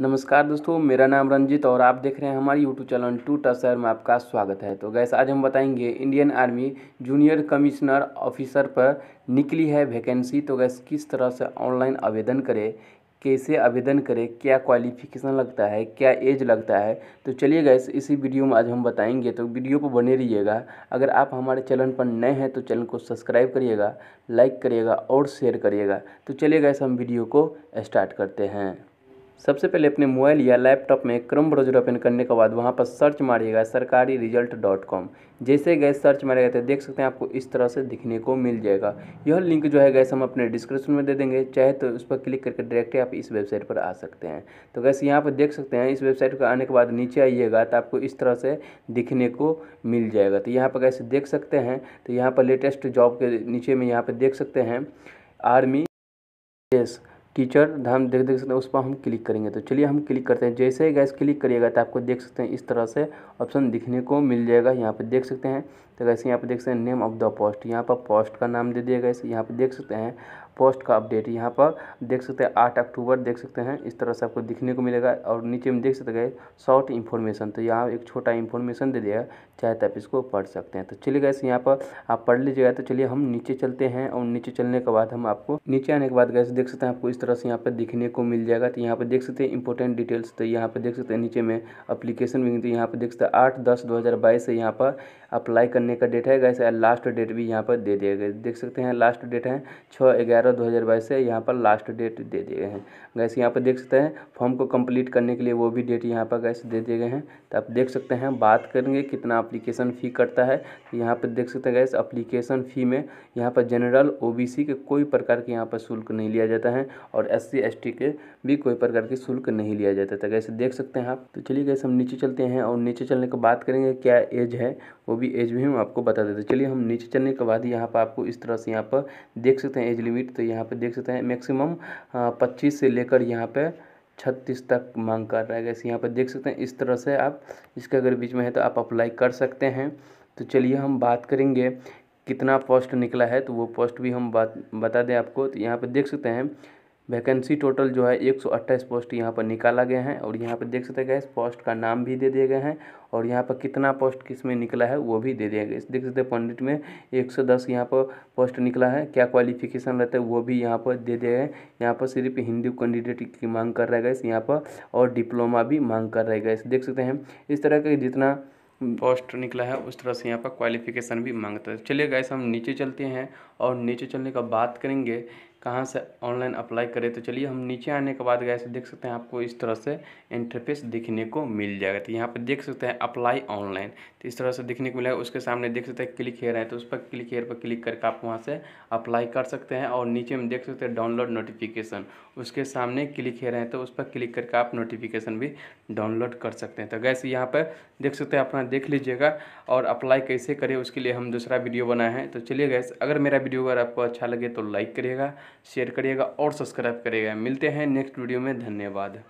नमस्कार दोस्तों मेरा नाम रंजीत और आप देख रहे हैं हमारे यूट्यूब चैनल टू टसर में आपका स्वागत है तो गैस आज हम बताएंगे Indian army junior commissioner officer पर निकली है वैकेंसी तो गैस किस तरह से ऑनलाइन आवेदन करें कैसे आवेदन करें क्या क्वालिफिकेशन लगता है क्या एज लगता है तो चलिए गैस इसी वीडियो में आज हम बताएंगे तो वीडियो पर बने रहिएगा अगर आप हमारे चैनल पर नए हैं तो चैनल को सब्सक्राइब करिएगा लाइक करिएगा और शेयर करिएगा तो चलिए गैस हम वीडियो को स्टार्ट करते हैं सबसे पहले अपने मोबाइल या लैपटॉप में क्रम ब्राउजर ओपन करने के बाद वहाँ पर सर्च मारिएगा सरकारी रिजल्ट डॉट कॉम जैसे गए सर्च मारेगा तो देख सकते हैं आपको इस तरह से दिखने को मिल जाएगा यह लिंक जो है गैस हम अपने डिस्क्रिप्शन में दे देंगे चाहे तो उस पर क्लिक करके डायरेक्ट आप इस वेबसाइट पर आ सकते हैं तो गैस यहाँ पर देख सकते हैं इस वेबसाइट पर आने के बाद नीचे आइएगा तो आपको इस तरह से दिखने को मिल जाएगा तो यहाँ पर गैस देख सकते हैं तो यहाँ पर लेटेस्ट जॉब के नीचे में यहाँ पर देख सकते हैं आर्मी एस टीचर हम देख देख सकते हैं उस पर हम क्लिक करेंगे तो चलिए हम क्लिक करते हैं जैसे ही गैस क्लिक करिएगा तो आपको देख सकते हैं इस तरह से ऑप्शन दिखने को मिल जाएगा यहाँ पर देख सकते हैं तो गैसे यहाँ पर देख सकते हैं नेम ऑफ द पोस्ट यहाँ पर पोस्ट का नाम दे दिया गया यहाँ पर देख सकते हैं पोस्ट का अपडेट यहाँ पर देख सकते हैं आठ अक्टूबर देख सकते हैं इस तरह से आपको दिखने को मिलेगा और नीचे में देख सकते हैं शॉर्ट इन्फॉर्मेशन तो यहाँ एक छोटा इन्फॉर्मेशन दे दिया चाहे तो आप इसको पढ़ सकते हैं तो चलिए गैस यहाँ पर आप पढ़ लीजिएगा तो चलिए हम नीचे चलते हैं और नीचे चलने के बाद हम आपको नीचे आने के बाद गैस देख सकते हैं आपको इस तरह से यहाँ पर दिखने को मिल जाएगा तो यहाँ पर देख सकते हैं इंपॉर्टेंट डिटेल्स तो यहाँ पर देख सकते हैं नीचे में अप्लीकेशन भी तो यहाँ पर देख सकते हैं आठ दस दो हज़ार बाईस से यहाँ पर अप्लाई करने का डेट है गैस लास्ट डेट भी यहाँ पर दे दिया गया देख सकते हैं लास्ट डेट है छः ग्यारह ग्यारह दो हज़ार बाईस है यहाँ पर लास्ट डेट दे दिए गए हैं गैस यहाँ पर देख सकते हैं फॉर्म को कंप्लीट करने के लिए वो भी डेट यहाँ पर गैस दे दिए गए हैं तो आप देख सकते हैं बात करेंगे कितना अप्लीकेशन फ़ी कटता है यहाँ पर देख सकते हैं गैस अप्लीकेशन फ़ी में यहाँ पर जनरल ओ के कोई प्रकार के यहाँ पर शुल्क नहीं लिया जाता है और एस सी के भी कोई प्रकार के शुल्क नहीं लिया जाता था गैस तो देख सकते हैं आप तो चलिए गैस हम नीचे चलते हैं और नीचे चलने के बात करेंगे क्या एज है वो भी एज भी हम आपको बता देते चलिए हम नीचे चलने के बाद यहाँ पर आपको इस तरह से यहाँ पर देख सकते हैं एज लिमिट तो यहाँ पे देख सकते हैं मैक्सिमम पच्चीस से लेकर यहाँ पे छत्तीस तक मांग कर रहा है गैस यहाँ पर देख सकते हैं इस तरह से आप इसके अगर बीच में है तो आप अप्लाई कर सकते हैं तो चलिए हम बात करेंगे कितना पोस्ट निकला है तो वो पोस्ट भी हम बात बता दें आपको तो यहाँ पर देख सकते हैं वैकेंसी टोटल जो है एक सौ अट्ठाईस पोस्ट यहाँ पर निकाला गया है और यहाँ पर देख सकते हैं इस पोस्ट का नाम भी दे दिए गए हैं और यहाँ पर कितना पोस्ट किस में निकला है वो भी दे दिया गया देख सकते हैं पंडित में एक सौ दस यहाँ पर पोस्ट निकला है क्या क्वालिफिकेशन रहता है वो भी यहाँ पर दे दिया है यहाँ पर सिर्फ हिंदी कैंडिडेट की मांग कर रहेगा इस यहाँ पर और डिप्लोमा भी मांग कर रहे गए देख सकते हैं इस तरह का जितना पोस्ट निकला है उस तरह से यहाँ पर क्वालिफिकेशन भी मांगता है चलिए गैस हम नीचे चलते हैं और नीचे चलने का बात करेंगे कहाँ से ऑनलाइन अप्लाई करें तो चलिए हम नीचे आने के बाद गैस देख सकते हैं आपको इस तरह से इंटरफेस दिखने को मिल जाएगा तो यहाँ पर देख सकते हैं अप्लाई ऑनलाइन तो इस तरह से दिखने को मिलेगा उसके सामने देख सकते हैं क्लिक हेयर है तो उस पर क्लिक हेयर पर क्लिक करके आप वहाँ से अप्लाई कर सकते हैं और नीचे में देख सकते हैं डाउनलोड नोटिफिकेशन उसके सामने क्लिक हेयर है तो उस पर क्लिक करके आप नोटिफिकेशन भी डाउनलोड कर सकते हैं तो गैस यहाँ पर देख सकते हैं अपना देख लीजिएगा और अप्लाई कैसे करें उसके लिए हम दूसरा वीडियो बनाए हैं तो चलिए गैस अगर मेरा वीडियो अगर आपको अच्छा लगे तो लाइक करिएगा शेयर करिएगा और सब्सक्राइब करिएगा मिलते हैं नेक्स्ट वीडियो में धन्यवाद